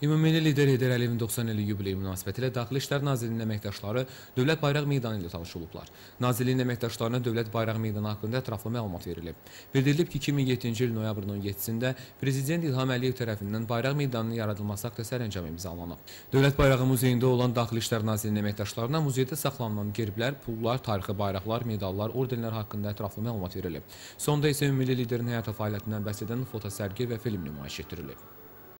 Ümummilli lider Heydər Əliyevin 90 illik yubileyi münasibətilə Daxili İşlər Nazirliyinin əməkdaşları Dövlət Bayraq Meydanı ilə tanış olublar. Nazirliyin əməkdaşlarına Dövlət Bayraq Meydanı haqqında ətraflı məlumat verilib. Bildirilib ki, 2007-ci il noyabrın 17-də Prezident İlham Əliyev tərəfindən Bayraq Meydanının yaradılması haqda sərəncam imzalanıb. Dövlət Bayrağı muzeyində olan Daxili İşlər Nazirliyinin əməkdaşlarına muzeydə saxlanılan gerblər, pullar, tarixi bayraqlar, medallar, ordenlər haqqında ətraflı məlumat verilib. Sonda isə ümummilli liderin həyata fəaliyyətindən bəhs edən fotosərgi və film nümayiş etdirilib.